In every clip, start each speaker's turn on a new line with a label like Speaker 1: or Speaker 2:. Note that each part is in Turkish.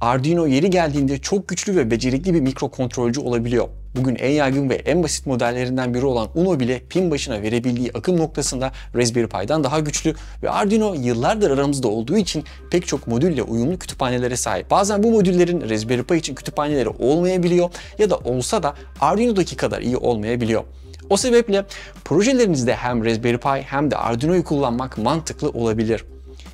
Speaker 1: Arduino yeri geldiğinde çok güçlü ve becerikli bir mikrokontrolcü olabiliyor. Bugün en yaygın ve en basit modellerinden biri olan Uno bile pin başına verebildiği akım noktasında Raspberry Pi'den daha güçlü ve Arduino yıllardır aramızda olduğu için pek çok modülle uyumlu kütüphanelere sahip. Bazen bu modüllerin Raspberry Pi için kütüphaneleri olmayabiliyor ya da olsa da Arduino'daki kadar iyi olmayabiliyor. O sebeple projelerinizde hem Raspberry Pi hem de Arduino'yu kullanmak mantıklı olabilir.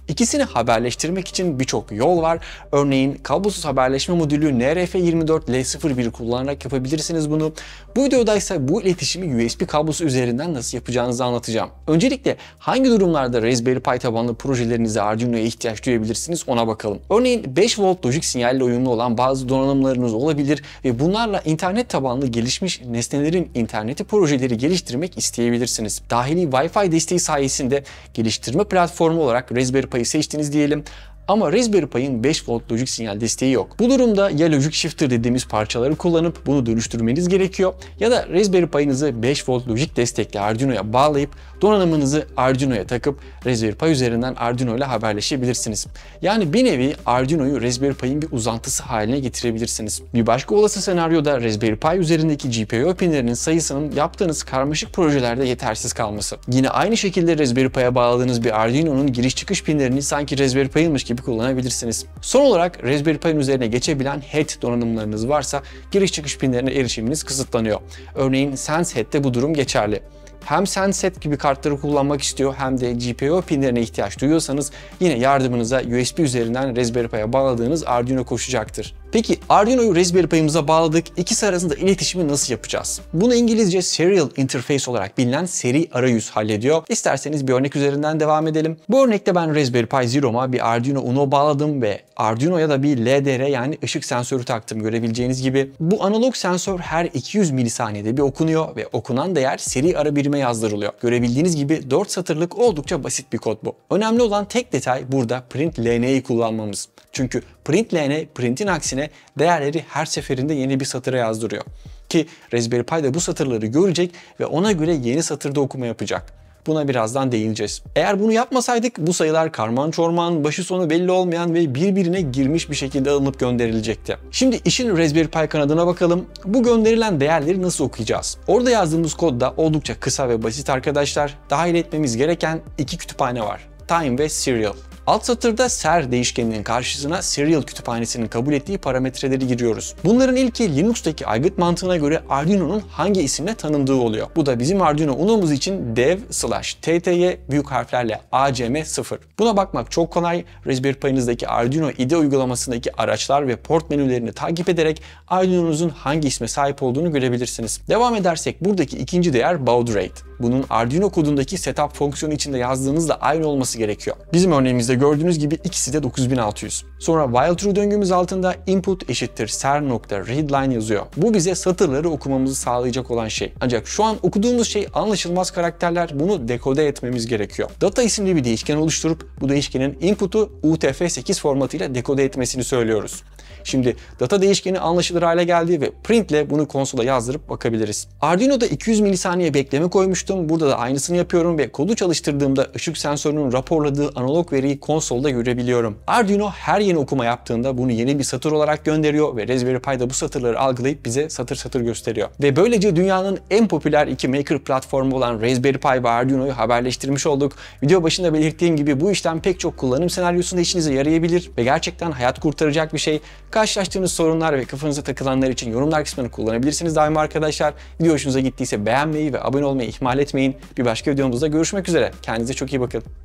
Speaker 1: İkisini haberleştirmek için birçok yol var. Örneğin kablosuz haberleşme modülü NRF24L01 kullanarak yapabilirsiniz bunu. Bu videoda ise bu iletişimi USB kablosu üzerinden nasıl yapacağınızı anlatacağım. Öncelikle hangi durumlarda Raspberry Pi tabanlı projelerinize Arduino'ya ihtiyaç duyabilirsiniz ona bakalım. Örneğin 5 volt lojik sinyalle uyumlu olan bazı donanımlarınız olabilir ve bunlarla internet tabanlı gelişmiş nesnelerin interneti projeleri geliştirmek isteyebilirsiniz. Dahili Wi-Fi desteği sayesinde geliştirme platformu olarak Raspberry payı seçtiniz diyelim. Ama Raspberry Pi'nin 5 volt lojik sinyal desteği yok. Bu durumda ya lojik shifter dediğimiz parçaları kullanıp bunu dönüştürmeniz gerekiyor ya da Raspberry Pi'nizi 5 volt lojik destekli Arduino'ya bağlayıp donanımınızı Arduino'ya takıp Raspberry Pi üzerinden Arduino ile haberleşebilirsiniz. Yani bir nevi Arduino'yu Raspberry Pi'nin bir uzantısı haline getirebilirsiniz. Bir başka olası senaryoda Raspberry Pi üzerindeki GPIO pinlerinin sayısının yaptığınız karmaşık projelerde yetersiz kalması. Yine aynı şekilde Raspberry Pi'ye bağladığınız bir Arduino'nun giriş çıkış pinlerini sanki Raspberry Pi'ymiş gibi gibi kullanabilirsiniz. Son olarak Raspberry Pi'nin üzerine geçebilen head donanımlarınız varsa giriş çıkış pinlerine erişiminiz kısıtlanıyor. Örneğin SenseHead'de bu durum geçerli hem Senset gibi kartları kullanmak istiyor hem de GPIO pinlerine ihtiyaç duyuyorsanız yine yardımınıza USB üzerinden Raspberry Pi'ye bağladığınız Arduino koşacaktır. Peki Arduino'yu Raspberry Pi'mize bağladık. İkisi arasında iletişimi nasıl yapacağız? Bunu İngilizce Serial Interface olarak bilinen seri arayüz hallediyor. İsterseniz bir örnek üzerinden devam edelim. Bu örnekte ben Raspberry Pi Zero'ma bir Arduino Uno bağladım ve Arduino'ya da bir LDR yani ışık sensörü taktım görebileceğiniz gibi. Bu analog sensör her 200 milisaniyede bir okunuyor ve okunan değer seri ara birime yazdırılıyor. Görebildiğiniz gibi 4 satırlık oldukça basit bir kod bu. Önemli olan tek detay burada print LN'yi kullanmamız. Çünkü print printin aksine değerleri her seferinde yeni bir satıra yazdırıyor. Ki Raspberry Pi de bu satırları görecek ve ona göre yeni satırda okuma yapacak. Buna birazdan değineceğiz. Eğer bunu yapmasaydık bu sayılar karman çorman, başı sonu belli olmayan ve birbirine girmiş bir şekilde alınıp gönderilecekti. Şimdi işin Raspberry Pi kanadına bakalım. Bu gönderilen değerleri nasıl okuyacağız? Orada yazdığımız kod da oldukça kısa ve basit arkadaşlar. Dahil etmemiz gereken iki kütüphane var. Time ve Serial. Alt satırda ser değişkeninin karşısına serial kütüphanesinin kabul ettiği parametreleri giriyoruz. Bunların ilki Linux'taki aygıt mantığına göre Arduino'nun hangi isimle tanındığı oluyor. Bu da bizim Arduino Uno'muz için dev slash tty büyük harflerle acm0. Buna bakmak çok kolay. Raspberry Pi'nizdeki Arduino IDE uygulamasındaki araçlar ve port menülerini takip ederek Arduino'nuzun hangi isme sahip olduğunu görebilirsiniz. Devam edersek buradaki ikinci değer baud rate. Bunun Arduino kodundaki setup fonksiyonu içinde yazdığınızda aynı olması gerekiyor. Bizim örneğimizde döngümüzde gördüğünüz gibi ikisi de 9600. Sonra while true döngümüz altında input eşittir ser nokta readline yazıyor. Bu bize satırları okumamızı sağlayacak olan şey. Ancak şu an okuduğumuz şey anlaşılmaz karakterler bunu dekode etmemiz gerekiyor. Data isimli bir değişken oluşturup bu değişkenin input'u UTF-8 formatıyla dekode etmesini söylüyoruz. Şimdi data değişkeni anlaşılır hale geldi ve printle bunu konsola yazdırıp bakabiliriz. Arduino'da 200 milisaniye bekleme koymuştum. Burada da aynısını yapıyorum ve kodu çalıştırdığımda ışık sensörünün raporladığı analog veriyi konsolda görebiliyorum. Arduino her yeni okuma yaptığında bunu yeni bir satır olarak gönderiyor ve Raspberry Pi'da bu satırları algılayıp bize satır satır gösteriyor. Ve böylece dünyanın en popüler iki maker platformu olan Raspberry Pi ve Arduino'yu haberleştirmiş olduk. Video başında belirttiğim gibi bu işlem pek çok kullanım senaryosunda işinize yarayabilir ve gerçekten hayat kurtaracak bir şey. Karşılaştığınız sorunlar ve kafanıza takılanlar için yorumlar kısmını kullanabilirsiniz daima arkadaşlar. Video hoşunuza gittiyse beğenmeyi ve abone olmayı ihmal etmeyin. Bir başka videomuzda görüşmek üzere. Kendinize çok iyi bakın.